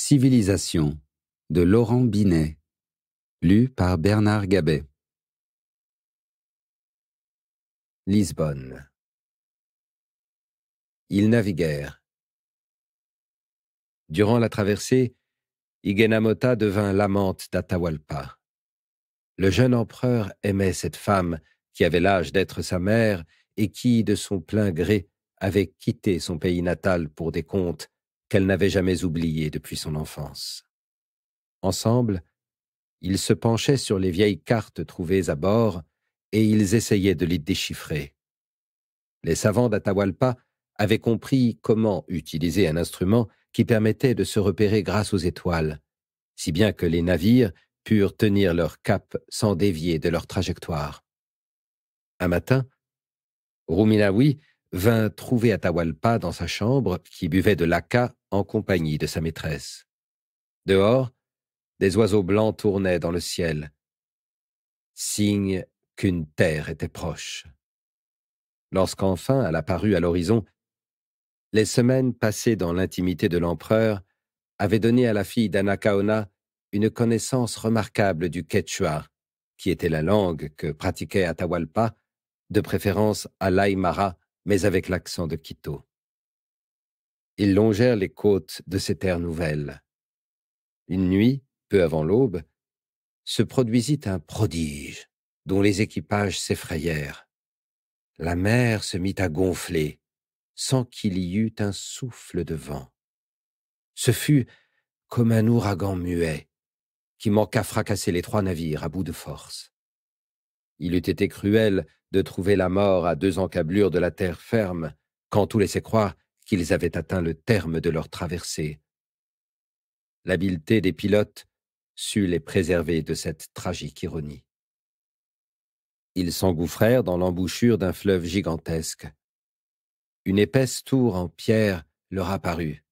Civilisation de Laurent Binet, lu par Bernard Gabet. Lisbonne. Ils naviguèrent. Durant la traversée, Iguenamota devint l'amante d'Atahualpa. Le jeune empereur aimait cette femme qui avait l'âge d'être sa mère et qui, de son plein gré, avait quitté son pays natal pour des comptes qu'elle n'avait jamais oublié depuis son enfance. Ensemble, ils se penchaient sur les vieilles cartes trouvées à bord et ils essayaient de les déchiffrer. Les savants d'Atahualpa avaient compris comment utiliser un instrument qui permettait de se repérer grâce aux étoiles, si bien que les navires purent tenir leur cap sans dévier de leur trajectoire. Un matin, Ruminawi vint trouver Atahualpa dans sa chambre, qui buvait de l'aca en compagnie de sa maîtresse. Dehors, des oiseaux blancs tournaient dans le ciel, signe qu'une terre était proche. Lorsqu'enfin elle apparut à l'horizon, les semaines passées dans l'intimité de l'empereur avaient donné à la fille d'Anakaona une connaissance remarquable du quechua, qui était la langue que pratiquait Atahualpa, de préférence à l'aymara, mais avec l'accent de Quito ils longèrent les côtes de ces terres nouvelles. Une nuit, peu avant l'aube, se produisit un prodige dont les équipages s'effrayèrent. La mer se mit à gonfler sans qu'il y eût un souffle de vent. Ce fut comme un ouragan muet qui manqua fracasser les trois navires à bout de force. Il eût été cruel de trouver la mort à deux encablures de la terre ferme quand tout laissait croire qu'ils avaient atteint le terme de leur traversée. L'habileté des pilotes sut les préserver de cette tragique ironie. Ils s'engouffrèrent dans l'embouchure d'un fleuve gigantesque. Une épaisse tour en pierre leur apparut,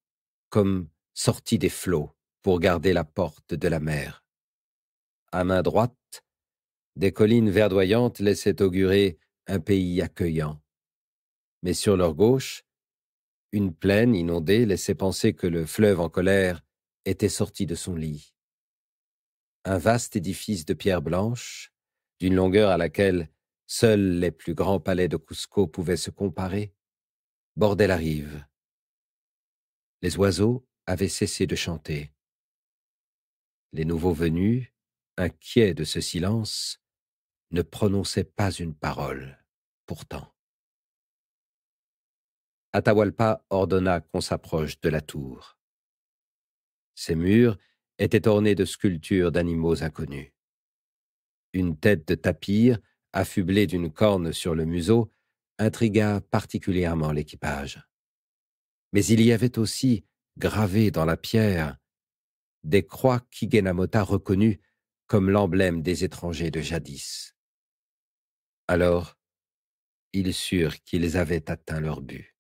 comme sortie des flots pour garder la porte de la mer. À main droite, des collines verdoyantes laissaient augurer un pays accueillant. Mais sur leur gauche, une plaine inondée laissait penser que le fleuve en colère était sorti de son lit. Un vaste édifice de pierre blanche, d'une longueur à laquelle seuls les plus grands palais de Cusco pouvaient se comparer, bordait la rive. Les oiseaux avaient cessé de chanter. Les nouveaux venus, inquiets de ce silence, ne prononçaient pas une parole, pourtant. Atahualpa ordonna qu'on s'approche de la tour. Ses murs étaient ornés de sculptures d'animaux inconnus. Une tête de tapir, affublée d'une corne sur le museau, intrigua particulièrement l'équipage. Mais il y avait aussi, gravées dans la pierre, des croix qu'Igenamota reconnut comme l'emblème des étrangers de jadis. Alors, ils surent qu'ils avaient atteint leur but.